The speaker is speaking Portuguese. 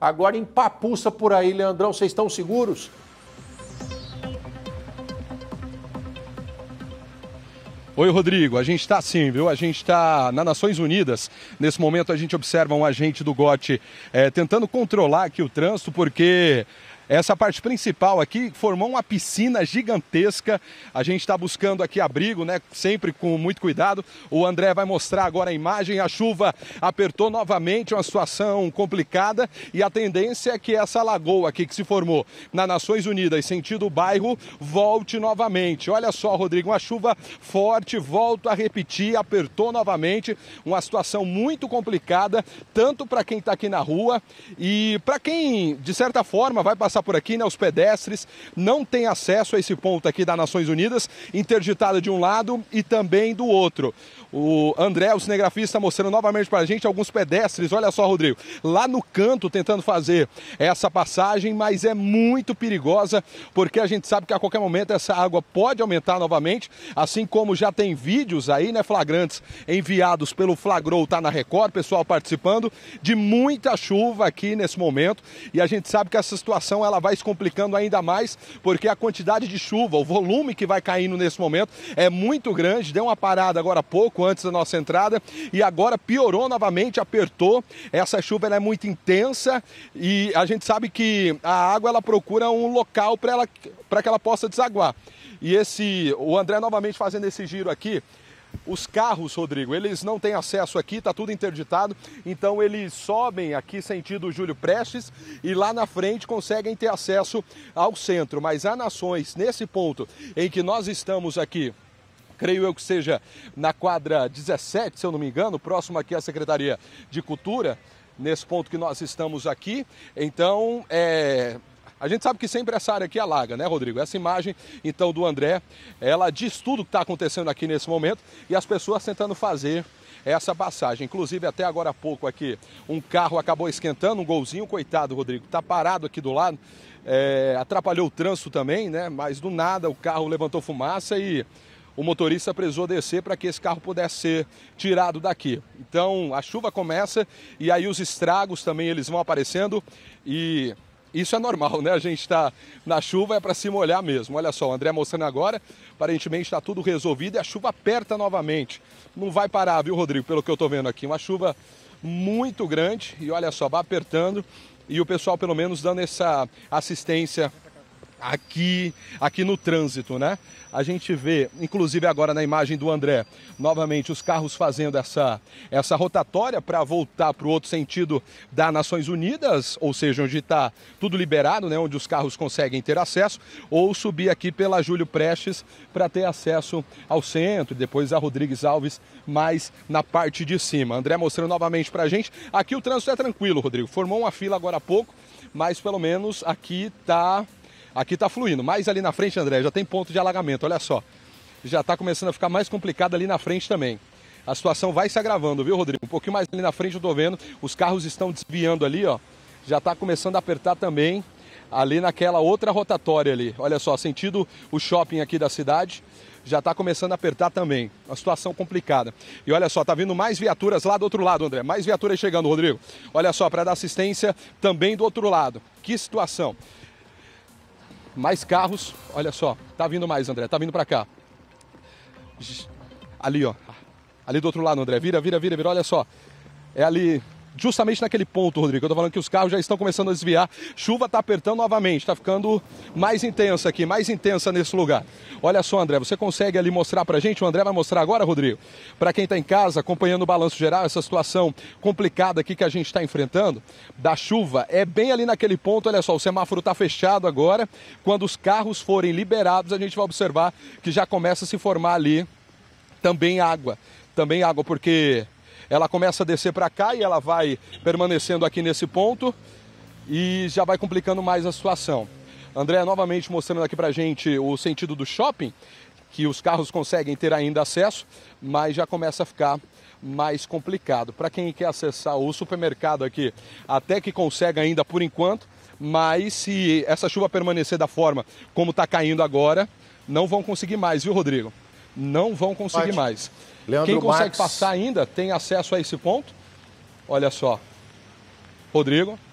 agora empapuça por aí, Leandrão. Vocês estão seguros? Oi, Rodrigo. A gente está sim, viu? A gente está na Nações Unidas. Nesse momento, a gente observa um agente do GOT é, tentando controlar aqui o trânsito, porque essa parte principal aqui formou uma piscina gigantesca. A gente está buscando aqui abrigo, né? Sempre com muito cuidado. O André vai mostrar agora a imagem. A chuva apertou novamente, uma situação complicada. E a tendência é que essa lagoa aqui que se formou na Nações Unidas, sentido bairro, volte novamente. Olha só, Rodrigo, uma chuva forte, volto a repetir, apertou novamente. Uma situação muito complicada, tanto para quem está aqui na rua e para quem, de certa forma, vai passar passar por aqui, né? Os pedestres não têm acesso a esse ponto aqui da Nações Unidas, interditado de um lado e também do outro. O André, o cinegrafista, tá mostrando novamente para a gente alguns pedestres. Olha só, Rodrigo, lá no canto tentando fazer essa passagem, mas é muito perigosa porque a gente sabe que a qualquer momento essa água pode aumentar novamente, assim como já tem vídeos aí, né, flagrantes enviados pelo Flagrou, tá na Record, pessoal participando de muita chuva aqui nesse momento e a gente sabe que essa situação ela vai se complicando ainda mais, porque a quantidade de chuva, o volume que vai caindo nesse momento é muito grande. Deu uma parada agora há pouco, antes da nossa entrada, e agora piorou novamente, apertou. Essa chuva é muito intensa e a gente sabe que a água ela procura um local para ela, para que ela possa desaguar. E esse, o André novamente fazendo esse giro aqui, os carros, Rodrigo, eles não têm acesso aqui, está tudo interditado, então eles sobem aqui sentido Júlio Prestes e lá na frente conseguem ter acesso ao centro. Mas há nações nesse ponto em que nós estamos aqui creio eu que seja na quadra 17, se eu não me engano, próximo aqui à Secretaria de Cultura, nesse ponto que nós estamos aqui. Então, é, a gente sabe que sempre essa área aqui alaga, né, Rodrigo? Essa imagem, então, do André, ela diz tudo que está acontecendo aqui nesse momento e as pessoas tentando fazer essa passagem. Inclusive, até agora há pouco aqui, um carro acabou esquentando, um golzinho, coitado, Rodrigo, está parado aqui do lado, é, atrapalhou o trânsito também, né? Mas do nada o carro levantou fumaça e o motorista precisou descer para que esse carro pudesse ser tirado daqui. Então a chuva começa e aí os estragos também eles vão aparecendo e isso é normal, né? A gente está na chuva, é para se molhar mesmo. Olha só, o André mostrando agora, aparentemente está tudo resolvido e a chuva aperta novamente. Não vai parar, viu, Rodrigo? Pelo que eu estou vendo aqui, uma chuva muito grande e olha só, vai apertando e o pessoal pelo menos dando essa assistência aqui, aqui no trânsito, né? A gente vê, inclusive agora na imagem do André, novamente os carros fazendo essa, essa rotatória para voltar para o outro sentido da Nações Unidas, ou seja, onde está tudo liberado, né? Onde os carros conseguem ter acesso, ou subir aqui pela Júlio Prestes para ter acesso ao centro, e depois a Rodrigues Alves mais na parte de cima. André mostrando novamente para a gente. Aqui o trânsito é tranquilo, Rodrigo. Formou uma fila agora há pouco, mas pelo menos aqui está Aqui está fluindo, mas ali na frente, André, já tem ponto de alagamento, olha só. Já está começando a ficar mais complicado ali na frente também. A situação vai se agravando, viu, Rodrigo? Um pouquinho mais ali na frente eu estou vendo, os carros estão desviando ali, ó. Já está começando a apertar também ali naquela outra rotatória ali. Olha só, sentido o shopping aqui da cidade já está começando a apertar também. Uma situação complicada. E olha só, tá vindo mais viaturas lá do outro lado, André. Mais viaturas chegando, Rodrigo. Olha só, para dar assistência também do outro lado. Que situação mais carros. Olha só, tá vindo mais, André, tá vindo para cá. Ali, ó. Ali do outro lado, André. Vira, vira, vira, vira. Olha só. É ali justamente naquele ponto, Rodrigo. Eu tô falando que os carros já estão começando a desviar. Chuva está apertando novamente, está ficando mais intensa aqui, mais intensa nesse lugar. Olha só, André, você consegue ali mostrar pra gente? O André vai mostrar agora, Rodrigo, para quem está em casa acompanhando o balanço geral, essa situação complicada aqui que a gente está enfrentando da chuva. É bem ali naquele ponto, olha só, o semáforo está fechado agora. Quando os carros forem liberados, a gente vai observar que já começa a se formar ali também água. Também água, porque ela começa a descer para cá e ela vai permanecendo aqui nesse ponto e já vai complicando mais a situação. André novamente mostrando aqui para gente o sentido do shopping, que os carros conseguem ter ainda acesso, mas já começa a ficar mais complicado. Para quem quer acessar o supermercado aqui, até que consegue ainda por enquanto, mas se essa chuva permanecer da forma como está caindo agora, não vão conseguir mais, viu, Rodrigo? não vão conseguir Pode. mais. Leandro Quem consegue passar ainda tem acesso a esse ponto. Olha só. Rodrigo.